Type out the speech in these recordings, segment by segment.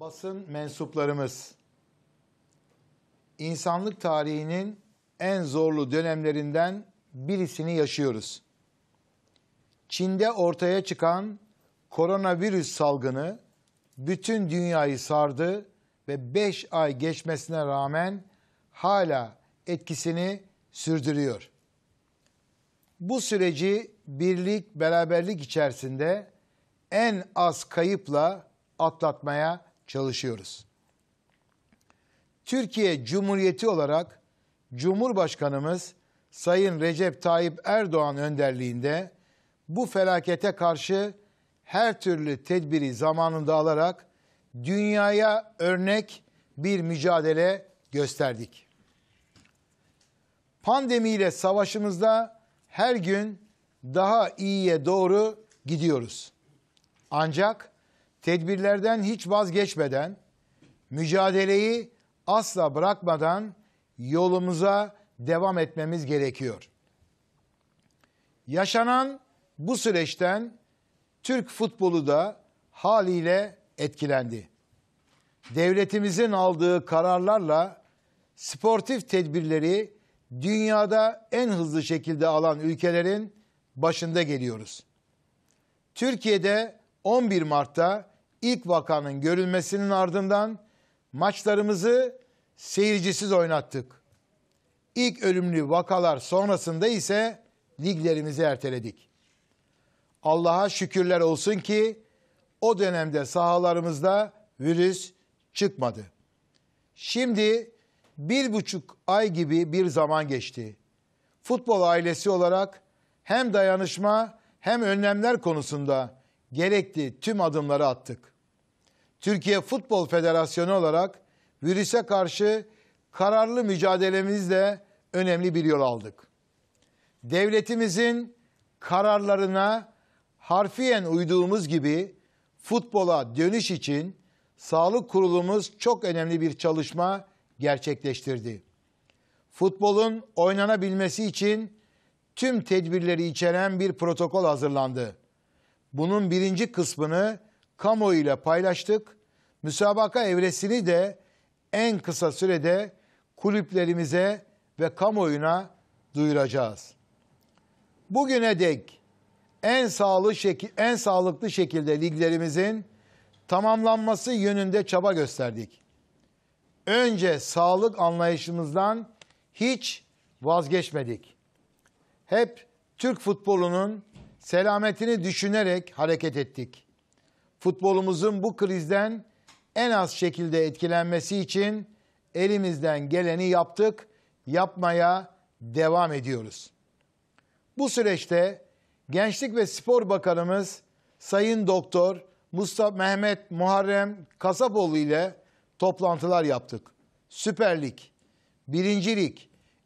basın mensuplarımız, insanlık tarihinin en zorlu dönemlerinden birisini yaşıyoruz. Çin'de ortaya çıkan koronavirüs salgını bütün dünyayı sardı ve 5 ay geçmesine rağmen hala etkisini sürdürüyor. Bu süreci birlik, beraberlik içerisinde en az kayıpla atlatmaya çalışıyoruz. Türkiye Cumhuriyeti olarak Cumhurbaşkanımız Sayın Recep Tayyip Erdoğan önderliğinde bu felakete karşı her türlü tedbiri zamanında alarak dünyaya örnek bir mücadele gösterdik. Pandemiyle savaşımızda her gün daha iyiye doğru gidiyoruz. Ancak tedbirlerden hiç vazgeçmeden, mücadeleyi asla bırakmadan yolumuza devam etmemiz gerekiyor. Yaşanan bu süreçten Türk futbolu da haliyle etkilendi. Devletimizin aldığı kararlarla sportif tedbirleri dünyada en hızlı şekilde alan ülkelerin başında geliyoruz. Türkiye'de 11 Mart'ta ilk vakanın görülmesinin ardından maçlarımızı seyircisiz oynattık. İlk ölümlü vakalar sonrasında ise liglerimizi erteledik. Allah'a şükürler olsun ki o dönemde sahalarımızda virüs çıkmadı. Şimdi bir buçuk ay gibi bir zaman geçti. Futbol ailesi olarak hem dayanışma hem önlemler konusunda gerekli tüm adımları attık. Türkiye Futbol Federasyonu olarak virüse karşı kararlı mücadelemizde önemli bir yol aldık. Devletimizin kararlarına harfiyen uyduğumuz gibi futbola dönüş için sağlık kurulumuz çok önemli bir çalışma gerçekleştirdi. Futbolun oynanabilmesi için tüm tedbirleri içeren bir protokol hazırlandı. Bunun birinci kısmını kamuoyuyla paylaştık. Müsabaka evresini de en kısa sürede kulüplerimize ve kamuoyuna duyuracağız. Bugüne dek en sağlıklı, şekil, en sağlıklı şekilde liglerimizin tamamlanması yönünde çaba gösterdik. Önce sağlık anlayışımızdan hiç vazgeçmedik. Hep Türk futbolunun selametini düşünerek hareket ettik. Futbolumuzun bu krizden en az şekilde etkilenmesi için elimizden geleni yaptık, yapmaya devam ediyoruz. Bu süreçte Gençlik ve Spor Bakanımız Sayın Doktor Mustafa Mehmet Muharrem Kasapoğlu ile toplantılar yaptık. Süper Lig, Birinci Lig,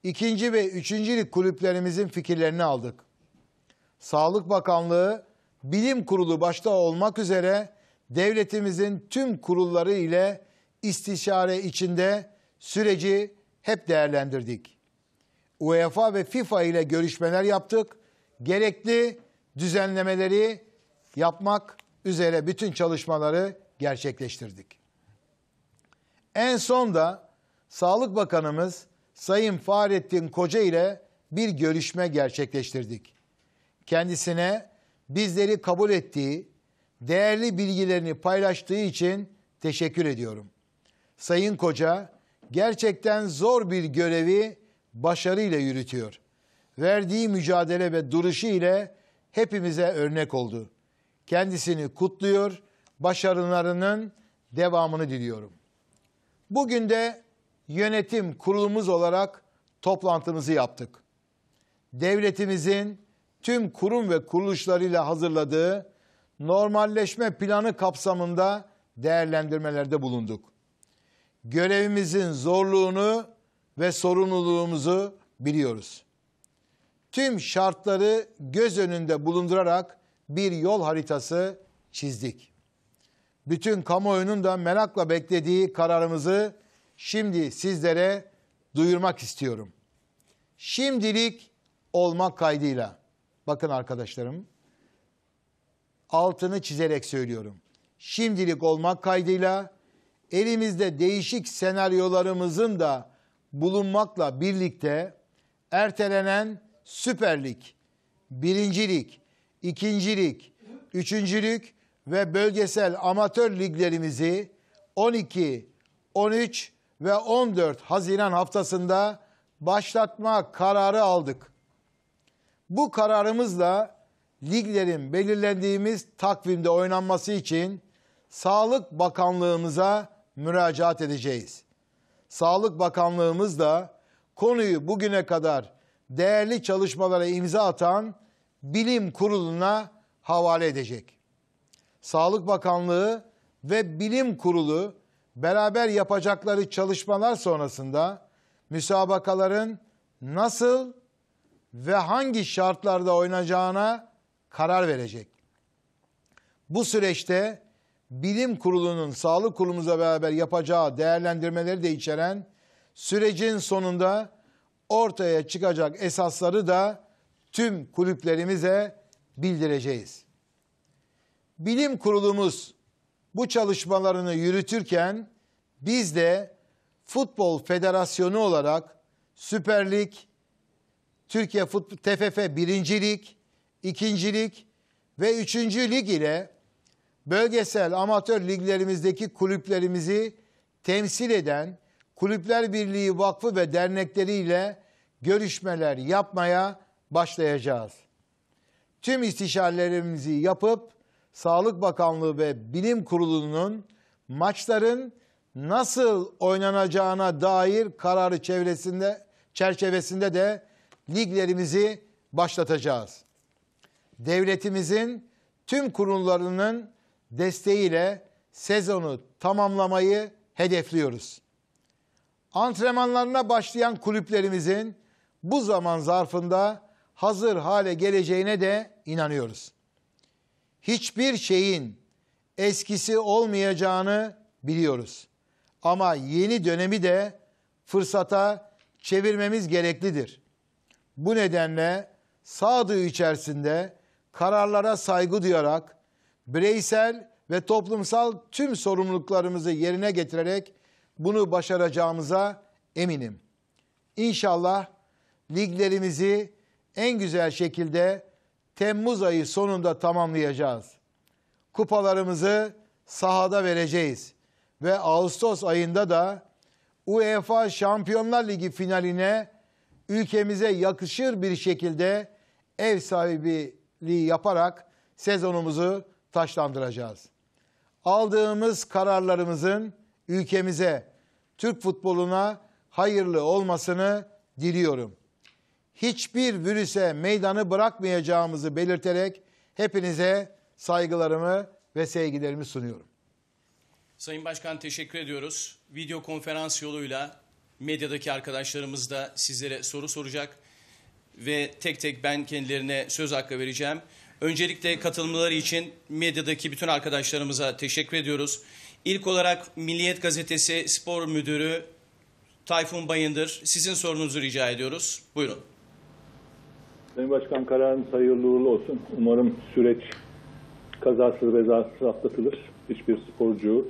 ikinci ve üçüncülük kulüplerimizin fikirlerini aldık. Sağlık Bakanlığı, Bilim Kurulu başta olmak üzere devletimizin tüm kurulları ile istişare içinde süreci hep değerlendirdik. UEFA ve FIFA ile görüşmeler yaptık. Gerekli düzenlemeleri yapmak üzere bütün çalışmaları gerçekleştirdik. En son da Sağlık Bakanımız Sayın Fahrettin Koca ile bir görüşme gerçekleştirdik kendisine bizleri kabul ettiği, değerli bilgilerini paylaştığı için teşekkür ediyorum. Sayın Koca gerçekten zor bir görevi başarıyla yürütüyor. Verdiği mücadele ve duruşu ile hepimize örnek oldu. Kendisini kutluyor, başarılarının devamını diliyorum. Bugün de yönetim kurulumuz olarak toplantımızı yaptık. Devletimizin tüm kurum ve kuruluşlarıyla hazırladığı normalleşme planı kapsamında değerlendirmelerde bulunduk. Görevimizin zorluğunu ve sorumluluğumuzu biliyoruz. Tüm şartları göz önünde bulundurarak bir yol haritası çizdik. Bütün kamuoyunun da merakla beklediği kararımızı şimdi sizlere duyurmak istiyorum. Şimdilik olmak kaydıyla Bakın arkadaşlarım. Altını çizerek söylüyorum. Şimdilik olmak kaydıyla elimizde değişik senaryolarımızın da bulunmakla birlikte ertelenen süperlik, birincilik, ikincilik, üçüncülük ve bölgesel amatör liglerimizi 12, 13 ve 14 Haziran haftasında başlatma kararı aldık. Bu kararımızla liglerin belirlendiğimiz takvimde oynanması için Sağlık Bakanlığımıza müracaat edeceğiz. Sağlık Bakanlığımız da konuyu bugüne kadar değerli çalışmalara imza atan bilim kuruluna havale edecek. Sağlık Bakanlığı ve bilim kurulu beraber yapacakları çalışmalar sonrasında müsabakaların nasıl ve hangi şartlarda oynayacağına karar verecek. Bu süreçte bilim kurulunun sağlık kurulumuza beraber yapacağı değerlendirmeleri de içeren sürecin sonunda ortaya çıkacak esasları da tüm kulüplerimize bildireceğiz. Bilim kurulumuz bu çalışmalarını yürütürken biz de Futbol Federasyonu olarak Süper Lig, Türkiye Futbol TFF birincilik, ikincilik ve üçüncü lig ile bölgesel amatör liglerimizdeki kulüplerimizi temsil eden Kulüpler Birliği Vakfı ve dernekleri ile görüşmeler yapmaya başlayacağız. Tüm istişarelerimizi yapıp Sağlık Bakanlığı ve Bilim Kurulu'nun maçların nasıl oynanacağına dair kararı çevresinde çerçevesinde de liglerimizi başlatacağız. Devletimizin tüm kurumlarının desteğiyle sezonu tamamlamayı hedefliyoruz. Antrenmanlarına başlayan kulüplerimizin bu zaman zarfında hazır hale geleceğine de inanıyoruz. Hiçbir şeyin eskisi olmayacağını biliyoruz. Ama yeni dönemi de fırsata çevirmemiz gereklidir. Bu nedenle sağduyu içerisinde kararlara saygı duyarak bireysel ve toplumsal tüm sorumluluklarımızı yerine getirerek bunu başaracağımıza eminim. İnşallah liglerimizi en güzel şekilde Temmuz ayı sonunda tamamlayacağız. Kupalarımızı sahada vereceğiz ve Ağustos ayında da UEFA Şampiyonlar Ligi finaline ülkemize yakışır bir şekilde ev sahibiliği yaparak sezonumuzu taşlandıracağız. Aldığımız kararlarımızın ülkemize, Türk futboluna hayırlı olmasını diliyorum. Hiçbir virüse meydanı bırakmayacağımızı belirterek hepinize saygılarımı ve sevgilerimi sunuyorum. Sayın Başkan teşekkür ediyoruz. Video konferans yoluyla medyadaki arkadaşlarımız da sizlere soru soracak ve tek tek ben kendilerine söz hakkı vereceğim. Öncelikle katılımları için medyadaki bütün arkadaşlarımıza teşekkür ediyoruz. İlk olarak Milliyet Gazetesi Spor Müdürü Tayfun Bayındır sizin sorunuzu rica ediyoruz. Buyurun. Sayın Başkan kararın hayırlı uğurlu olsun. Umarım süreç kazasız bezasız atlatılır. Hiçbir sporcu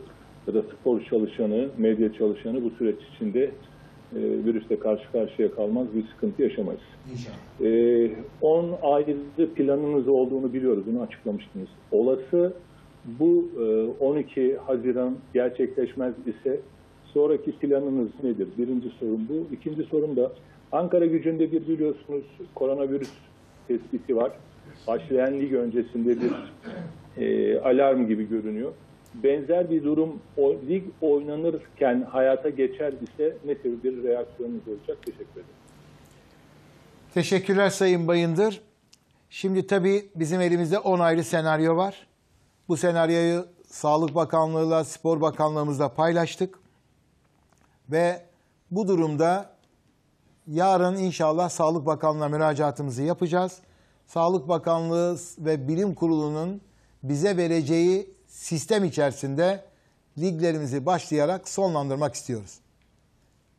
ya da spor çalışanı, medya çalışanı bu süreç içinde e, virüsle karşı karşıya kalmaz, bir sıkıntı yaşamayız. İnşallah. 10 e, aylık planınız olduğunu biliyoruz, bunu açıklamıştınız. Olası bu e, 12 Haziran gerçekleşmez ise sonraki planınız nedir? Birinci sorun bu. İkinci sorun da Ankara gücünde bir biliyorsunuz koronavirüs tespiti var. Başlayan lig öncesinde bir e, alarm gibi görünüyor benzer bir durum o, lig oynanırken hayata geçer ise ne tür bir reaksiyonunuz olacak? Teşekkür ederim. Teşekkürler Sayın Bayındır. Şimdi tabii bizim elimizde 10 ayrı senaryo var. Bu senaryoyu Sağlık Bakanlığı'la, Spor Bakanlığımızla paylaştık. Ve bu durumda yarın inşallah Sağlık Bakanlığı'na müracaatımızı yapacağız. Sağlık Bakanlığı ve Bilim Kurulu'nun bize vereceği sistem içerisinde liglerimizi başlayarak sonlandırmak istiyoruz.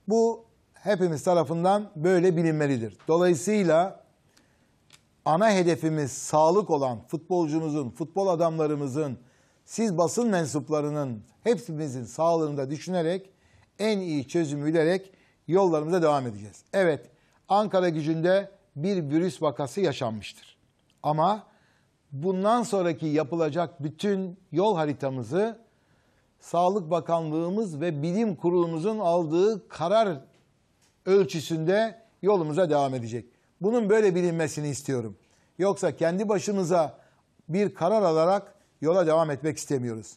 Bu hepimiz tarafından böyle bilinmelidir. Dolayısıyla ana hedefimiz sağlık olan futbolcumuzun, futbol adamlarımızın, siz basın mensuplarının hepimizin sağlığını da düşünerek en iyi çözümü bilerek yollarımıza devam edeceğiz. Evet, Ankara gücünde bir virüs vakası yaşanmıştır. Ama bundan sonraki yapılacak bütün yol haritamızı Sağlık Bakanlığımız ve Bilim Kurulumuzun aldığı karar ölçüsünde yolumuza devam edecek. Bunun böyle bilinmesini istiyorum. Yoksa kendi başımıza bir karar alarak yola devam etmek istemiyoruz.